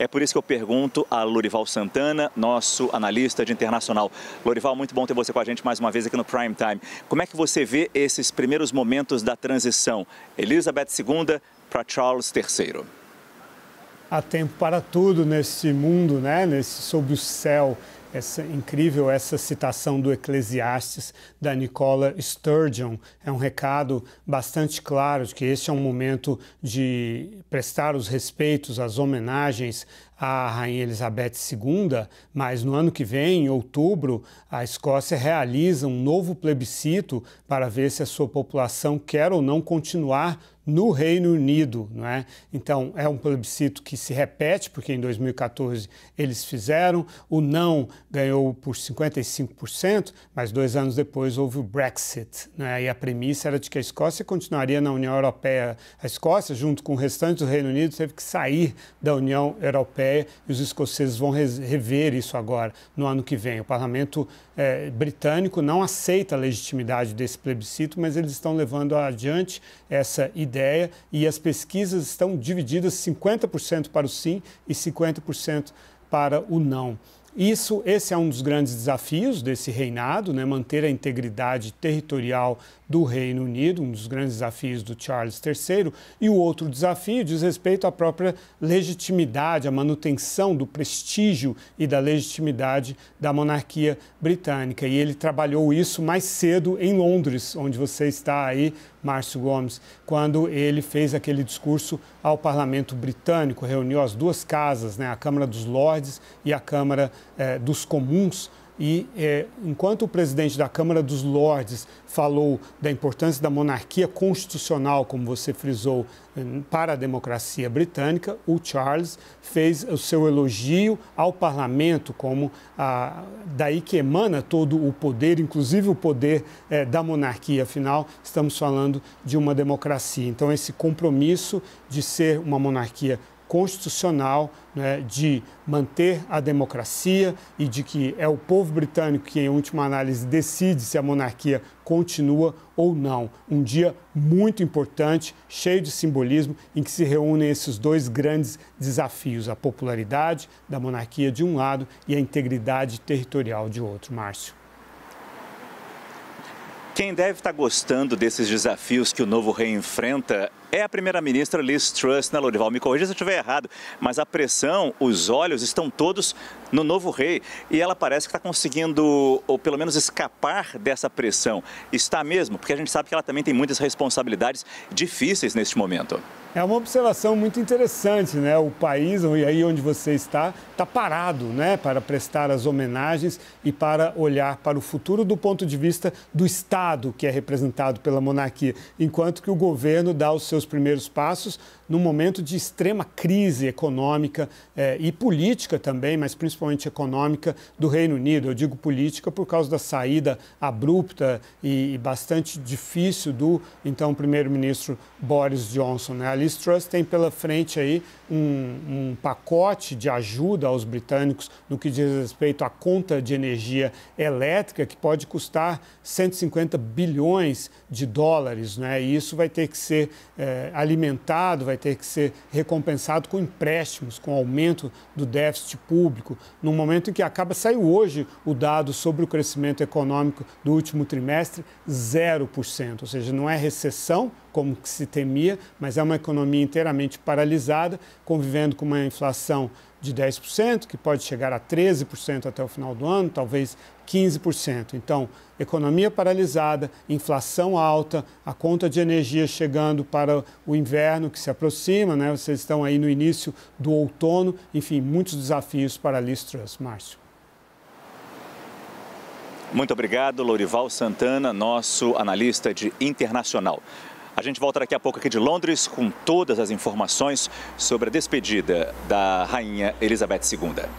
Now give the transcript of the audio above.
É por isso que eu pergunto a Lorival Santana, nosso analista de internacional. Lorival, muito bom ter você com a gente mais uma vez aqui no Prime Time. Como é que você vê esses primeiros momentos da transição? Elizabeth II para Charles III. Há tempo para tudo nesse mundo, né? Nesse sob o céu essa incrível essa citação do Eclesiastes da Nicola Sturgeon. É um recado bastante claro de que este é um momento de prestar os respeitos, as homenagens a Rainha Elizabeth II, mas no ano que vem, em outubro, a Escócia realiza um novo plebiscito para ver se a sua população quer ou não continuar no Reino Unido, não é? Então é um plebiscito que se repete porque em 2014 eles fizeram o não ganhou por 55%, mas dois anos depois houve o Brexit, é? E a premissa era de que a Escócia continuaria na União Europeia. A Escócia, junto com o restante do Reino Unido, teve que sair da União Europeia e os escoceses vão rever isso agora, no ano que vem. O parlamento é, britânico não aceita a legitimidade desse plebiscito, mas eles estão levando adiante essa ideia e as pesquisas estão divididas 50% para o sim e 50% para o não. Isso, esse é um dos grandes desafios desse reinado, né? manter a integridade territorial do Reino Unido, um dos grandes desafios do Charles III. E o outro desafio diz respeito à própria legitimidade, à manutenção do prestígio e da legitimidade da monarquia britânica. E ele trabalhou isso mais cedo em Londres, onde você está aí, Márcio Gomes, quando ele fez aquele discurso ao parlamento britânico, reuniu as duas casas, né? a Câmara dos Lordes e a Câmara é, dos comuns. E é, enquanto o presidente da Câmara dos Lordes falou da importância da monarquia constitucional, como você frisou, hum, para a democracia britânica, o Charles fez o seu elogio ao parlamento, como daí que emana todo o poder, inclusive o poder é, da monarquia. Afinal, estamos falando de uma democracia. Então, esse compromisso de ser uma monarquia constitucional né, de manter a democracia e de que é o povo britânico que, em última análise, decide se a monarquia continua ou não. Um dia muito importante, cheio de simbolismo, em que se reúnem esses dois grandes desafios: a popularidade da monarquia de um lado e a integridade territorial de outro. Márcio. Quem deve estar gostando desses desafios que o novo rei enfrenta é a primeira-ministra Liz Truss, né, Lorival? Me corrija se eu estiver errado, mas a pressão, os olhos estão todos no novo rei e ela parece que está conseguindo, ou pelo menos escapar dessa pressão. Está mesmo, porque a gente sabe que ela também tem muitas responsabilidades difíceis neste momento. É uma observação muito interessante, né? O país, e aí onde você está, está parado, né? Para prestar as homenagens e para olhar para o futuro do ponto de vista do Estado que é representado pela monarquia, enquanto que o governo dá os seus seus primeiros passos num momento de extrema crise econômica eh, e política também, mas principalmente econômica, do Reino Unido. Eu digo política por causa da saída abrupta e, e bastante difícil do então primeiro-ministro Boris Johnson. Né? A Liz Truss tem pela frente aí um, um pacote de ajuda aos britânicos no que diz respeito à conta de energia elétrica, que pode custar 150 bilhões de dólares, né? e isso vai ter que ser eh, eh, alimentado, vai ter que ser recompensado com empréstimos, com aumento do déficit público, no momento em que acaba, saiu hoje o dado sobre o crescimento econômico do último trimestre, 0%, ou seja, não é recessão, como que se temia, mas é uma economia inteiramente paralisada, convivendo com uma inflação de 10%, que pode chegar a 13% até o final do ano, talvez 15%. Então, economia paralisada, inflação alta, a conta de energia chegando para o inverno que se aproxima, né? vocês estão aí no início do outono, enfim, muitos desafios para a Liz Márcio. Muito obrigado, Lorival Santana, nosso analista de internacional. A gente volta daqui a pouco aqui de Londres com todas as informações sobre a despedida da Rainha Elizabeth II.